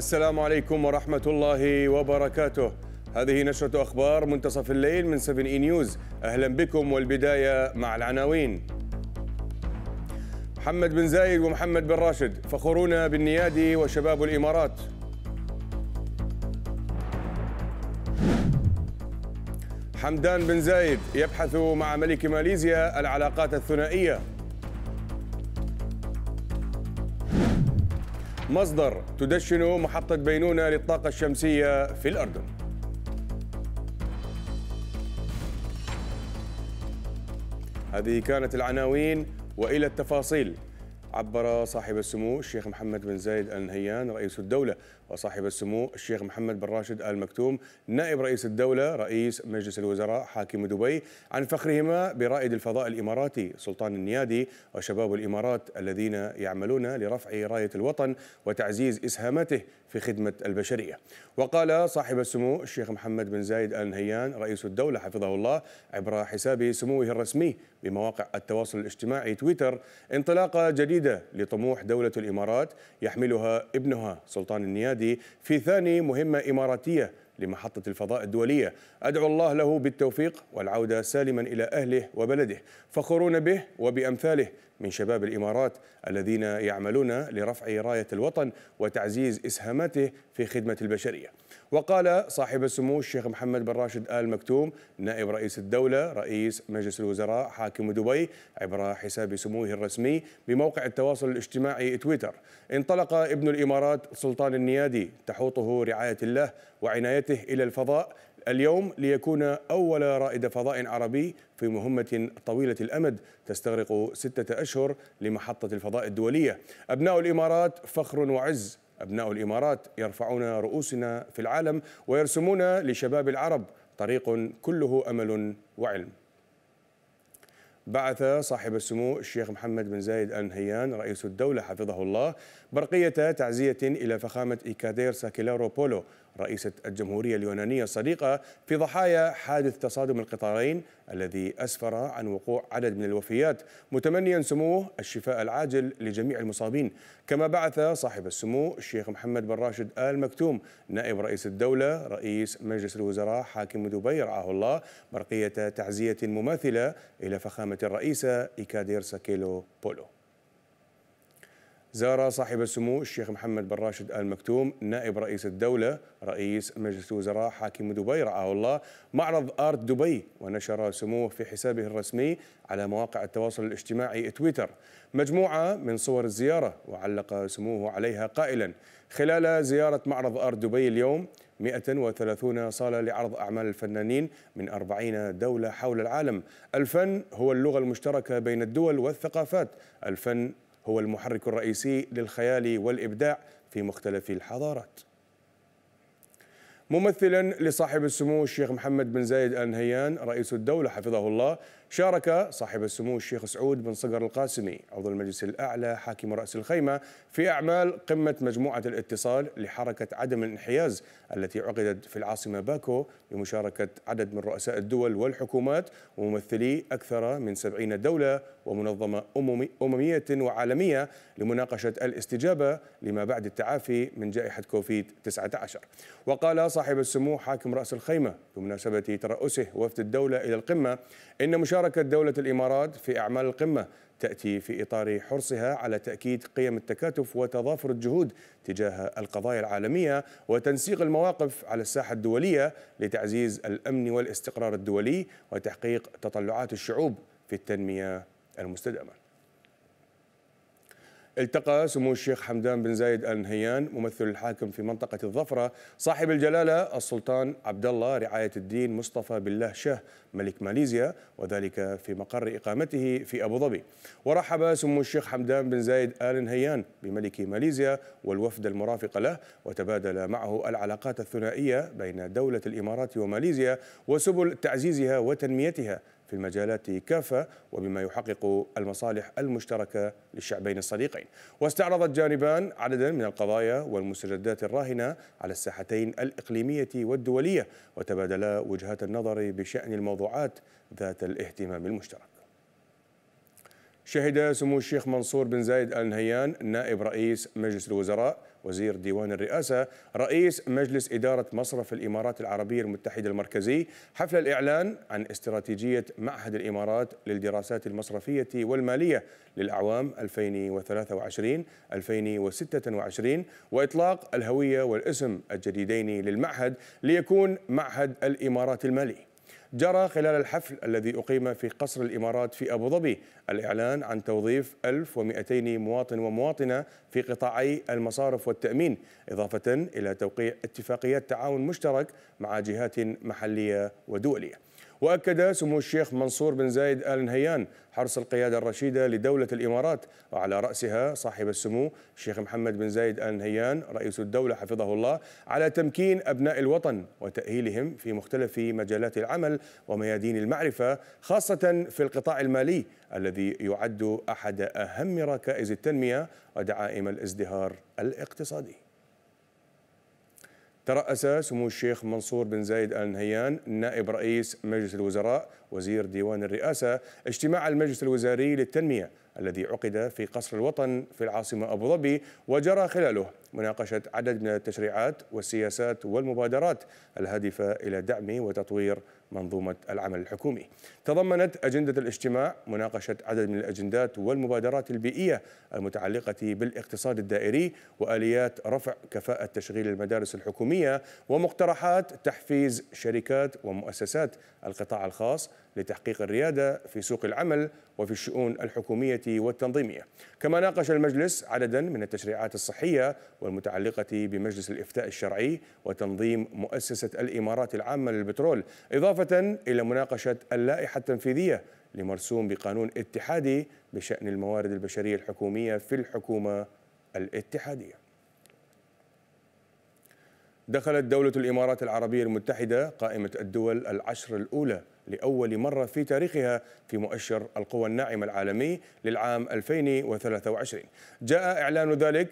السلام عليكم ورحمة الله وبركاته هذه نشرة أخبار منتصف الليل من 7 إي نيوز أهلا بكم والبداية مع العناوين محمد بن زايد ومحمد بن راشد فخورون بالنيادي وشباب الإمارات حمدان بن زايد يبحث مع ملك ماليزيا العلاقات الثنائيه مصدر تدشن محطة بينونة للطاقة الشمسية في الأردن هذه كانت العناوين وإلى التفاصيل عبر صاحب السمو الشيخ محمد بن زايد ال نهيان رئيس الدولة وصاحب السمو الشيخ محمد بن راشد ال مكتوم نائب رئيس الدولة رئيس مجلس الوزراء حاكم دبي عن فخرهما برائد الفضاء الإماراتي سلطان النيادي وشباب الإمارات الذين يعملون لرفع راية الوطن وتعزيز إسهاماته في خدمة البشرية وقال صاحب السمو الشيخ محمد بن زايد آل نهيان رئيس الدولة حفظه الله عبر حساب سموه الرسمي بمواقع التواصل الاجتماعي تويتر انطلاقة جديدة لطموح دولة الإمارات يحملها ابنها سلطان النيادي في ثاني مهمة إماراتية لمحطة الفضاء الدولية أدعو الله له بالتوفيق والعودة سالما إلى أهله وبلده فخورون به وبأمثاله من شباب الإمارات الذين يعملون لرفع راية الوطن وتعزيز إسهاماته في خدمة البشرية وقال صاحب السمو الشيخ محمد بن راشد آل مكتوم نائب رئيس الدولة رئيس مجلس الوزراء حاكم دبي عبر حساب سموه الرسمي بموقع التواصل الاجتماعي تويتر انطلق ابن الإمارات سلطان النيادي تحوطه رعاية الله وعنايته إلى الفضاء اليوم ليكون أول رائد فضاء عربي في مهمة طويلة الأمد تستغرق ستة أشهر لمحطة الفضاء الدولية أبناء الإمارات فخر وعز أبناء الإمارات يرفعون رؤوسنا في العالم ويرسمون لشباب العرب طريق كله أمل وعلم بعث صاحب السمو الشيخ محمد بن زايد آل نهيان رئيس الدولة حفظه الله برقية تعزية إلى فخامة إيكادير ساكيلارو بولو رئيسة الجمهورية اليونانية الصديقة في ضحايا حادث تصادم القطارين الذي أسفر عن وقوع عدد من الوفيات متمنيا سموه الشفاء العاجل لجميع المصابين كما بعث صاحب السمو الشيخ محمد بن راشد آل مكتوم نائب رئيس الدولة رئيس مجلس الوزراء حاكم دبي رعاه الله برقية تعزية مماثلة إلى فخامة الرئيسة إيكادير ساكيلو بولو زار صاحب السمو الشيخ محمد بن راشد آل مكتوم نائب رئيس الدولة رئيس مجلس الوزراء حاكم دبي رعاه الله معرض آرت دبي ونشر سموه في حسابه الرسمي على مواقع التواصل الاجتماعي تويتر مجموعة من صور الزيارة وعلق سموه عليها قائلا خلال زيارة معرض آرت دبي اليوم 130 صالة لعرض أعمال الفنانين من 40 دولة حول العالم الفن هو اللغة المشتركة بين الدول والثقافات الفن هو المحرك الرئيسي للخيال والإبداع في مختلف الحضارات ممثلا لصاحب السمو الشيخ محمد بن زايد آل نهيان رئيس الدولة حفظه الله شارك صاحب السمو الشيخ سعود بن صقر القاسمي عضو المجلس الأعلى حاكم رأس الخيمة في أعمال قمة مجموعة الاتصال لحركة عدم الانحياز التي عقدت في العاصمة باكو بمشاركة عدد من رؤساء الدول والحكومات وممثلي أكثر من 70 دولة ومنظمة أممية وعالمية لمناقشة الاستجابة لما بعد التعافي من جائحة كوفيد 19 وقال صاحب السمو حاكم رأس الخيمة بمناسبة ترأسه وفد الدولة إلى القمة إن مشاركة شاركت دولة الإمارات في أعمال القمة تأتي في إطار حرصها على تأكيد قيم التكاتف وتضافر الجهود تجاه القضايا العالمية وتنسيق المواقف على الساحة الدولية لتعزيز الأمن والاستقرار الدولي وتحقيق تطلعات الشعوب في التنمية المستدامة التقى سمو الشيخ حمدان بن زايد ال نهيان ممثل الحاكم في منطقه الظفره صاحب الجلاله السلطان عبد الله رعايه الدين مصطفى بالله شه ملك ماليزيا وذلك في مقر اقامته في ابو ظبي ورحب سمو الشيخ حمدان بن زايد ال نهيان بملك ماليزيا والوفد المرافق له وتبادل معه العلاقات الثنائيه بين دوله الامارات وماليزيا وسبل تعزيزها وتنميتها في المجالات كافة وبما يحقق المصالح المشتركة للشعبين الصديقين واستعرضت جانبان عددا من القضايا والمستجدات الراهنة على الساحتين الإقليمية والدولية وتبادلا وجهات النظر بشأن الموضوعات ذات الاهتمام المشترك شهد سمو الشيخ منصور بن زايد آل نهيان نائب رئيس مجلس الوزراء وزير ديوان الرئاسة رئيس مجلس إدارة مصرف الإمارات العربية المتحدة المركزي حفل الإعلان عن استراتيجية معهد الإمارات للدراسات المصرفية والمالية للأعوام 2023-2026 وإطلاق الهوية والاسم الجديدين للمعهد ليكون معهد الإمارات المالي جرى خلال الحفل الذي أقيم في قصر الإمارات في أبو ظبي الإعلان عن توظيف 1200 مواطن ومواطنة في قطاعي المصارف والتأمين إضافة إلى توقيع اتفاقيات تعاون مشترك مع جهات محلية ودولية وأكد سمو الشيخ منصور بن زايد آل نهيان حرص القيادة الرشيدة لدولة الإمارات وعلى رأسها صاحب السمو الشيخ محمد بن زايد آل نهيان رئيس الدولة حفظه الله على تمكين أبناء الوطن وتأهيلهم في مختلف مجالات العمل وميادين المعرفة خاصة في القطاع المالي الذي يعد أحد أهم ركائز التنمية ودعائم الازدهار الاقتصادي ترأس سمو الشيخ منصور بن زايد آل نهيان نائب رئيس مجلس الوزراء وزير ديوان الرئاسة اجتماع المجلس الوزاري للتنمية الذي عقد في قصر الوطن في العاصمة أبو ظبي وجرى خلاله مناقشة عدد من التشريعات والسياسات والمبادرات الهادفة إلى دعم وتطوير منظومة العمل الحكومي تضمنت أجندة الاجتماع مناقشة عدد من الأجندات والمبادرات البيئية المتعلقة بالاقتصاد الدائري وآليات رفع كفاءة تشغيل المدارس الحكومية ومقترحات تحفيز شركات ومؤسسات القطاع الخاص لتحقيق الريادة في سوق العمل وفي الشؤون الحكومية والتنظيمية كما ناقش المجلس عددا من التشريعات الصحية والمتعلقة بمجلس الإفتاء الشرعي وتنظيم مؤسسة الإمارات العامة للبترول إضافة إلى مناقشة اللائحة التنفيذية لمرسوم بقانون اتحادي بشأن الموارد البشرية الحكومية في الحكومة الاتحادية دخلت دولة الإمارات العربية المتحدة قائمة الدول العشر الأولى لأول مرة في تاريخها في مؤشر القوى الناعمة العالمي للعام 2023 جاء إعلان ذلك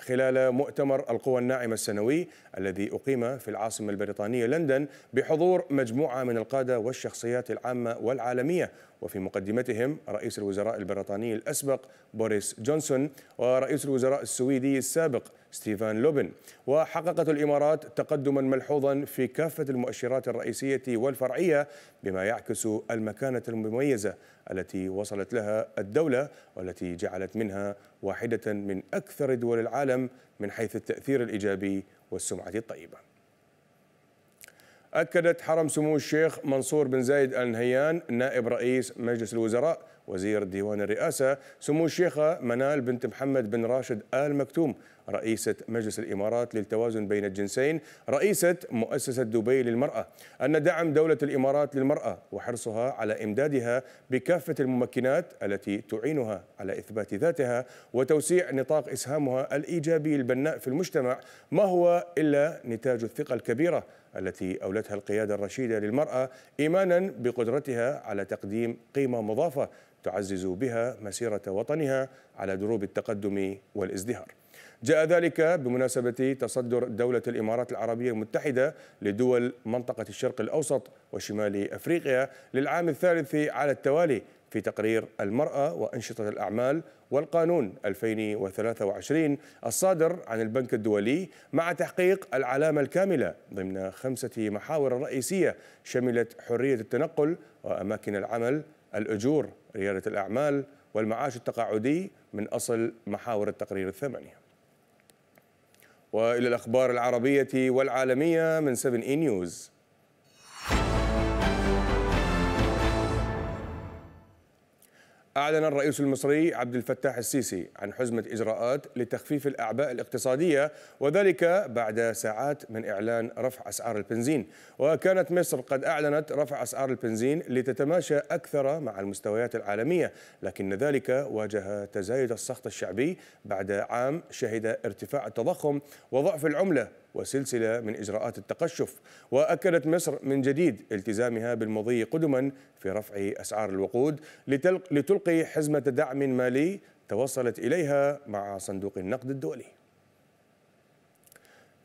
خلال مؤتمر القوى الناعمة السنوي الذي أقيم في العاصمة البريطانية لندن بحضور مجموعة من القادة والشخصيات العامة والعالمية وفي مقدمتهم رئيس الوزراء البريطاني الأسبق بوريس جونسون ورئيس الوزراء السويدي السابق ستيفان لوبن وحققت الإمارات تقدما ملحوظا في كافة المؤشرات الرئيسية والفرعية بما يعكس المكانة المميزة التي وصلت لها الدولة والتي جعلت منها واحدة من أكثر دول العالم من حيث التأثير الإيجابي والسمعة الطيبة أكدت حرم سمو الشيخ منصور بن زايد النهيان نائب رئيس مجلس الوزراء وزير ديوان الرئاسة سمو الشيخة منال بنت محمد بن راشد آل مكتوم رئيسة مجلس الإمارات للتوازن بين الجنسين رئيسة مؤسسة دبي للمرأة أن دعم دولة الإمارات للمرأة وحرصها على إمدادها بكافة الممكنات التي تعينها على إثبات ذاتها وتوسيع نطاق إسهامها الإيجابي البناء في المجتمع ما هو إلا نتاج الثقة الكبيرة التي أولتها القيادة الرشيدة للمرأة إيمانا بقدرتها على تقديم قيمة مضافة تعزز بها مسيرة وطنها على دروب التقدم والازدهار جاء ذلك بمناسبة تصدر دولة الإمارات العربية المتحدة لدول منطقة الشرق الأوسط وشمال أفريقيا للعام الثالث على التوالي في تقرير المرأة وأنشطة الأعمال والقانون 2023 الصادر عن البنك الدولي مع تحقيق العلامة الكاملة ضمن خمسة محاور رئيسية شملت حرية التنقل وأماكن العمل الأجور ريادة الأعمال والمعاش التقاعدي من أصل محاور التقرير الثمانية وإلى الأخبار العربية والعالمية من 7 إي نيوز أعلن الرئيس المصري عبد الفتاح السيسي عن حزمة إجراءات لتخفيف الأعباء الاقتصادية وذلك بعد ساعات من إعلان رفع أسعار البنزين وكانت مصر قد أعلنت رفع أسعار البنزين لتتماشى أكثر مع المستويات العالمية لكن ذلك واجه تزايد السخط الشعبي بعد عام شهد ارتفاع التضخم وضعف العملة وسلسلة من إجراءات التقشف وأكدت مصر من جديد التزامها بالمضي قدما في رفع أسعار الوقود لتلقي حزمة دعم مالي توصلت إليها مع صندوق النقد الدولي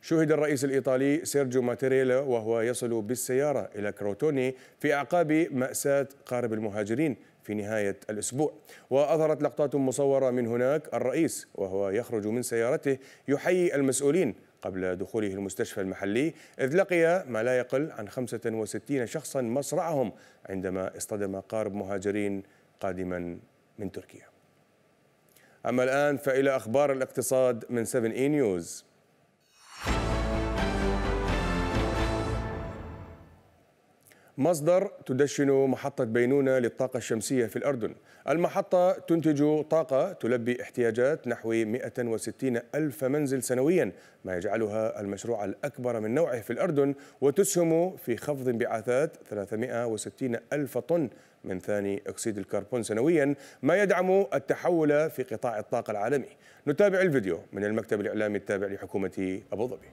شهد الرئيس الإيطالي سيرجيو ماتيريلا وهو يصل بالسيارة إلى كروتوني في أعقاب مأساة قارب المهاجرين في نهاية الأسبوع وأظهرت لقطات مصورة من هناك الرئيس وهو يخرج من سيارته يحيي المسؤولين قبل دخوله المستشفى المحلي إذ لقي ما لا يقل عن 65 شخصا مصرعهم عندما اصطدم قارب مهاجرين قادما من تركيا أما الآن فإلى أخبار الاقتصاد من 7 إي نيوز مصدر تدشن محطة بينونة للطاقة الشمسية في الأردن المحطة تنتج طاقة تلبي احتياجات نحو 160 ألف منزل سنويا ما يجعلها المشروع الأكبر من نوعه في الأردن وتسهم في خفض انبعاثات 360 ألف طن من ثاني أكسيد الكربون سنويا ما يدعم التحول في قطاع الطاقة العالمي نتابع الفيديو من المكتب الإعلامي التابع لحكومة أبو ظبي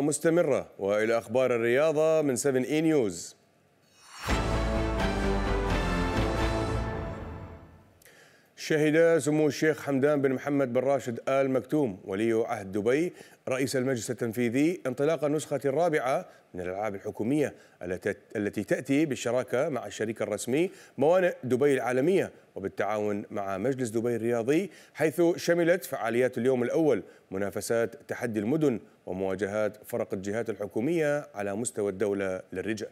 مستمرة وإلى أخبار الرياضة من 7 إي نيوز شهد سمو الشيخ حمدان بن محمد بن راشد آل مكتوم ولي عهد دبي رئيس المجلس التنفيذي انطلاق النسخة الرابعة من الألعاب الحكومية التي تأتي بالشراكة مع الشريك الرسمي موانئ دبي العالمية وبالتعاون مع مجلس دبي الرياضي حيث شملت فعاليات اليوم الأول منافسات تحدي المدن ومواجهات فرق الجهات الحكومية على مستوى الدولة للرجال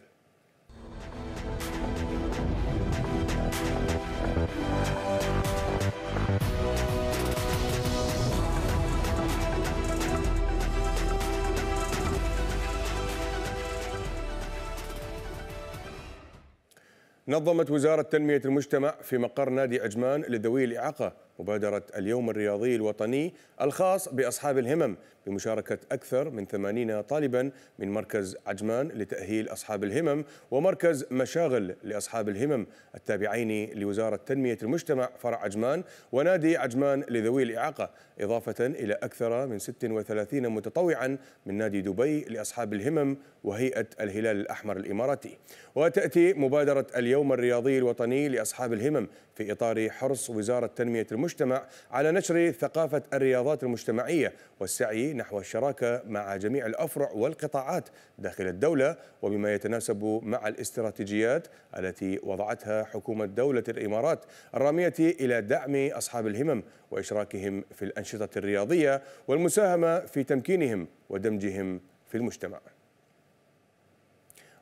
نظمت وزارة تنمية المجتمع في مقر نادي أجمان لذوي الإعاقة مبادرة اليوم الرياضي الوطني الخاص بأصحاب الهمم بمشاركة أكثر من 80 طالبا من مركز عجمان لتأهيل أصحاب الهمم ومركز مشاغل لأصحاب الهمم التابعين لوزارة تنمية المجتمع فرع عجمان ونادي عجمان لذوي الإعاقة إضافة إلى أكثر من 36 متطوعا من نادي دبي لأصحاب الهمم وهيئة الهلال الأحمر الإماراتي وتأتي مبادرة اليوم الرياضي الوطني لأصحاب الهمم في إطار حرص وزارة تنمية المجتمع على نشر ثقافة الرياضات المجتمعية والسعي نحو الشراكة مع جميع الأفرع والقطاعات داخل الدولة وبما يتناسب مع الاستراتيجيات التي وضعتها حكومة دولة الإمارات الرامية إلى دعم أصحاب الهمم وإشراكهم في الأنشطة الرياضية والمساهمة في تمكينهم ودمجهم في المجتمع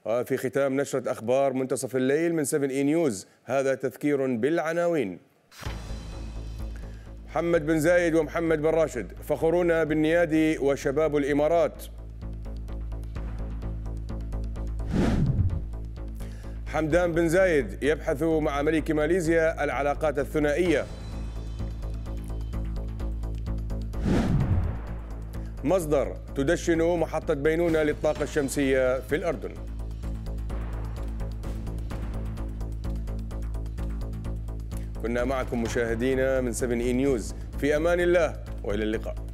وفي آه، ختام نشرة أخبار منتصف الليل من 7 إي نيوز هذا تذكير بالعناوين محمد بن زايد ومحمد بن راشد فخرون بالنيادي وشباب الإمارات حمدان بن زايد يبحث مع ملك ماليزيا العلاقات الثنائية مصدر تدشن محطة بينونة للطاقة الشمسية في الأردن كنا معكم مشاهدينا من 7 اي نيوز في امان الله والى اللقاء